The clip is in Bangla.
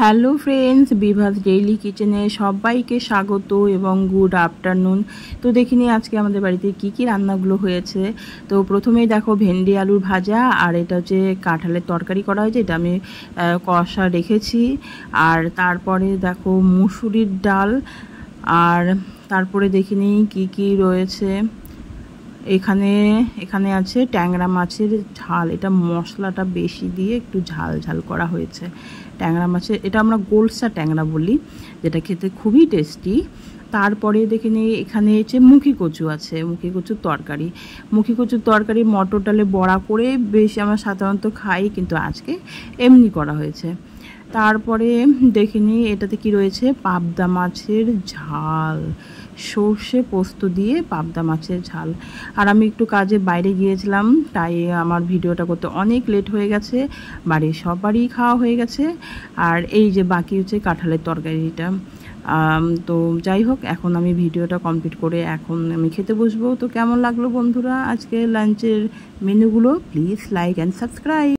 হ্যালো ফ্রেন্ডস বিভাস ডেইলি কিচেনে সবাইকে স্বাগত এবং গুড আফটারনুন তো দেখি নিই আজকে আমাদের বাড়িতে কি কি রান্নাগুলো হয়েছে তো প্রথমেই দেখো ভেন্ডি আলুর ভাজা আর এটা হচ্ছে কাঁঠালের তরকারি করা হয়েছে এটা আমি কষা রেখেছি আর তারপরে দেখো মুসুরির ডাল আর তারপরে দেখি নিই কী কী রয়েছে এখানে এখানে আছে ট্যাংরা মাছের ঝাল এটা মশলাটা বেশি দিয়ে একটু ঝাল ঝাল করা হয়েছে ট্যাংরা মাছের এটা আমরা গোলসা ট্যাংরা বলি যেটা খেতে খুবই টেস্টি তারপরে দেখে নিই এখানে হচ্ছে মুখি কচু আছে মুখি কচুর তরকারি মুখি কচুর তরকারি মটর ডালে বড়া করে বেশি আমরা সাধারণত খাই কিন্তু আজকে এমনি করা হয়েছে তারপরে দেখে নিই এটাতে কি রয়েছে পাবদা মাছের ঝাল সর্ষে পোস্ত দিয়ে পাবদা মাছের ঝাল আর আমি একটু কাজে বাইরে গিয়েছিলাম তাই আমার ভিডিওটা করতে অনেক লেট হয়ে গেছে বাড়ির সবারই খাওয়া হয়ে গেছে আর এই যে বাকি হচ্ছে কাঁঠালের তরকারিটা তো যাই হোক এখন আমি ভিডিওটা কমপ্লিট করে এখন আমি খেতে বসবো তো কেমন লাগলো বন্ধুরা আজকে লাঞ্চের মেনুগুলো প্লিজ লাইক অ্যান্ড সাবস্ক্রাইব